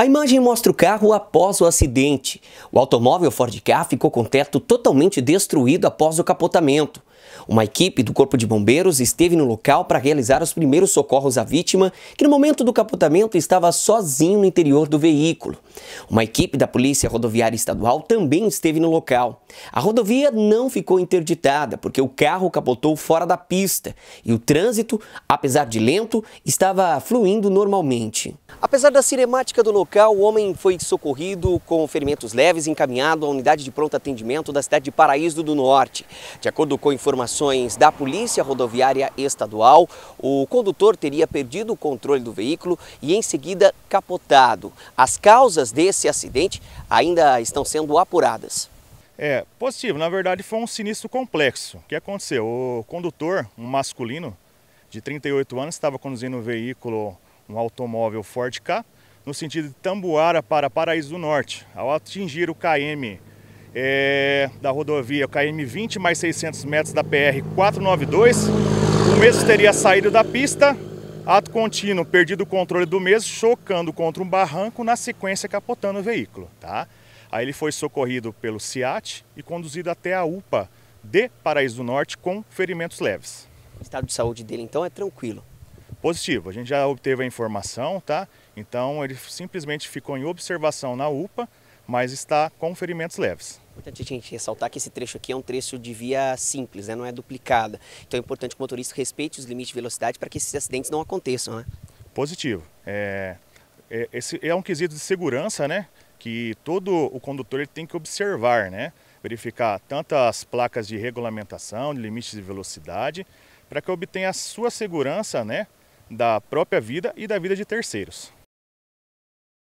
A imagem mostra o carro após o acidente. O automóvel Ford Ka ficou com o teto totalmente destruído após o capotamento. Uma equipe do Corpo de Bombeiros esteve no local para realizar os primeiros socorros à vítima, que no momento do capotamento estava sozinho no interior do veículo. Uma equipe da Polícia Rodoviária Estadual também esteve no local. A rodovia não ficou interditada, porque o carro capotou fora da pista e o trânsito, apesar de lento, estava fluindo normalmente. Apesar da cinemática do local, local, o homem foi socorrido com ferimentos leves e encaminhado à unidade de pronto atendimento da cidade de Paraíso do Norte. De acordo com informações da Polícia Rodoviária Estadual, o condutor teria perdido o controle do veículo e em seguida capotado. As causas desse acidente ainda estão sendo apuradas. É, positivo. Na verdade, foi um sinistro complexo. O que aconteceu? O condutor, um masculino de 38 anos, estava conduzindo um veículo, um automóvel Ford K, no sentido de Tambuara para Paraíso do Norte. Ao atingir o KM é, da rodovia, o KM 20 mais 600 metros da PR 492, o mesmo teria saído da pista, ato contínuo, perdido o controle do mesmo, chocando contra um barranco, na sequência capotando o veículo. Tá? Aí ele foi socorrido pelo SIAT e conduzido até a UPA de Paraíso do Norte com ferimentos leves. O estado de saúde dele então é tranquilo? positivo. A gente já obteve a informação, tá? Então ele simplesmente ficou em observação na UPA, mas está com ferimentos leves. importante a gente ressaltar que esse trecho aqui é um trecho de via simples, né? não é duplicada. Então é importante que o motorista respeite os limites de velocidade para que esses acidentes não aconteçam. Né? Positivo. É, é, esse é um quesito de segurança, né? Que todo o condutor ele tem que observar, né? Verificar tanto as placas de regulamentação, de limites de velocidade, para que obtenha a sua segurança, né? da própria vida e da vida de terceiros.